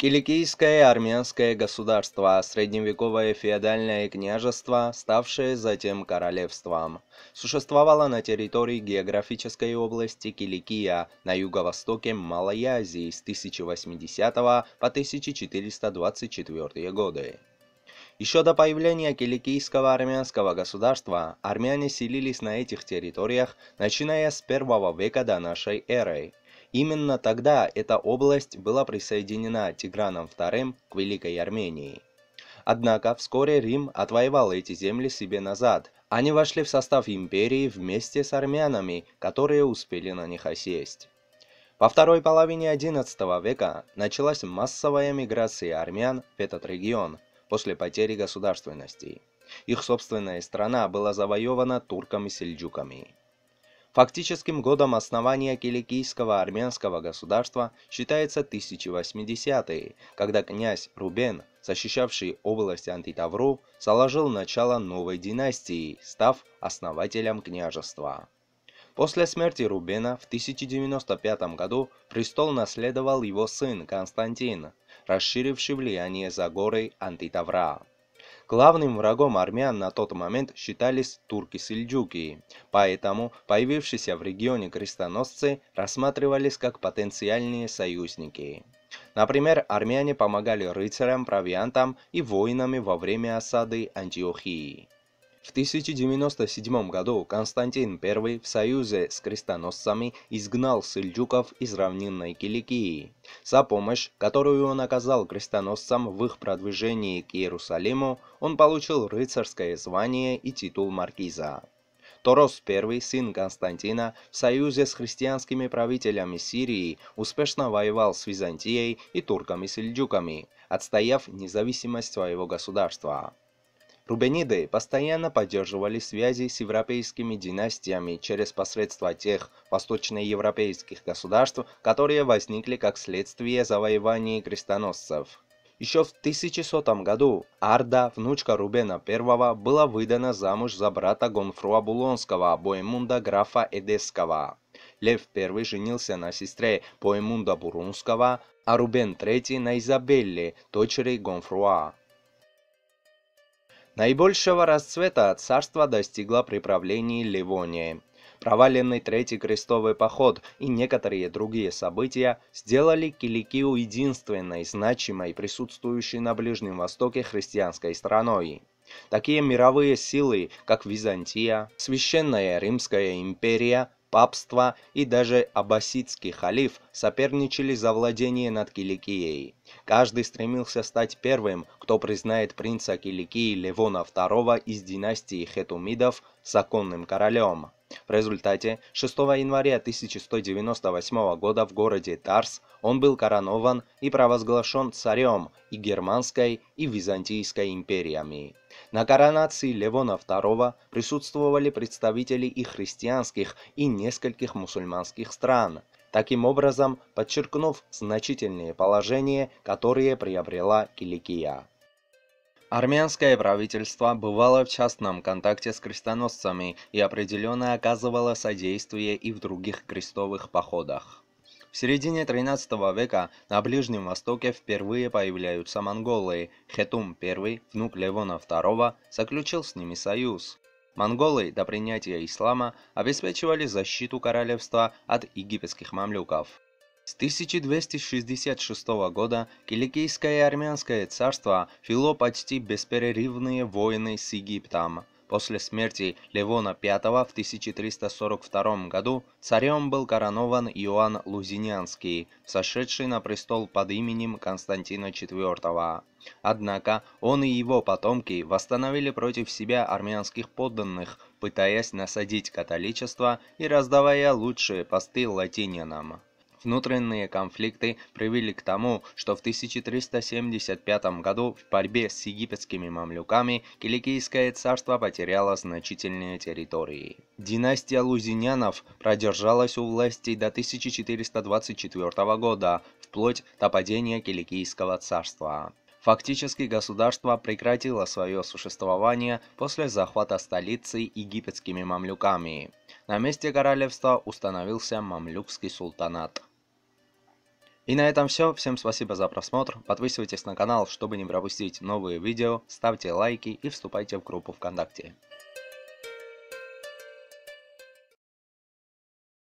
Киликийское армянское государство, средневековое феодальное княжество, ставшее затем королевством, существовало на территории географической области Киликия на юго-востоке Малой Азии с 1080 по 1424 годы. Еще до появления Киликийского армянского государства армяне селились на этих территориях, начиная с первого века до нашей эры – Именно тогда эта область была присоединена Тиграном II к Великой Армении. Однако вскоре Рим отвоевал эти земли себе назад. Они вошли в состав империи вместе с армянами, которые успели на них осесть. Во второй половине XI века началась массовая миграция армян в этот регион после потери государственности. Их собственная страна была завоевана турками-сельджуками. Фактическим годом основания Киликийского армянского государства считается 1080-е, когда князь Рубен, защищавший область Антитавру, заложил начало новой династии, став основателем княжества. После смерти Рубена в 1095 году престол наследовал его сын Константин, расширивший влияние за горы Антитавра. Главным врагом армян на тот момент считались турки сельджуки поэтому появившиеся в регионе крестоносцы рассматривались как потенциальные союзники. Например, армяне помогали рыцарям, провиантам и воинам во время осады Антиохии. В 1097 году Константин I в союзе с крестоносцами изгнал сельджуков из равнинной Киликии. За помощь, которую он оказал крестоносцам в их продвижении к Иерусалиму, он получил рыцарское звание и титул маркиза. Торос I, сын Константина, в союзе с христианскими правителями Сирии успешно воевал с Византией и турками-сельджуками, отстояв независимость своего государства. Рубениды постоянно поддерживали связи с европейскими династиями через посредство тех восточноевропейских государств, которые возникли как следствие завоеваний крестоносцев. Еще в 1100 году Арда, внучка Рубена I, была выдана замуж за брата Гонфруа Булонского, Боемунда графа Эдесского. Лев I женился на сестре Боемунда Бурунского, а Рубен III на Изабелле, дочери Гонфруа. Наибольшего расцвета царство достигло при правлении Ливонии. Проваленный Третий крестовый поход и некоторые другие события сделали Киликию единственной значимой присутствующей на Ближнем Востоке христианской страной. Такие мировые силы, как Византия, Священная Римская империя, папство и даже аббасидский халиф соперничали за владение над Киликией. Каждый стремился стать первым, кто признает принца Киликии Левона II из династии Хетумидов законным королем. В результате 6 января 1198 года в городе Тарс он был коронован и провозглашен царем и Германской, и Византийской империями. На коронации Левона II присутствовали представители и христианских, и нескольких мусульманских стран, таким образом подчеркнув значительные положения, которые приобрела Киликия. Армянское правительство бывало в частном контакте с крестоносцами и определенно оказывало содействие и в других крестовых походах. В середине 13 века на Ближнем Востоке впервые появляются монголы. Хетум I, внук Левона II, заключил с ними союз. Монголы до принятия ислама обеспечивали защиту королевства от египетских мамлюков. С 1266 года Киликийское и Армянское царство вело почти бесперерывные войны с Египтом. После смерти Левона V в 1342 году царем был коронован Иоанн Лузинянский, сошедший на престол под именем Константина IV. Однако он и его потомки восстановили против себя армянских подданных, пытаясь насадить католичество и раздавая лучшие посты латинянам. Внутренние конфликты привели к тому, что в 1375 году в борьбе с египетскими мамлюками Киликийское царство потеряло значительные территории. Династия Лузинянов продержалась у власти до 1424 года, вплоть до падения Киликийского царства. Фактически государство прекратило свое существование после захвата столицы египетскими мамлюками. На месте королевства установился мамлюкский султанат. И на этом все. Всем спасибо за просмотр. Подписывайтесь на канал, чтобы не пропустить новые видео, ставьте лайки и вступайте в группу ВКонтакте.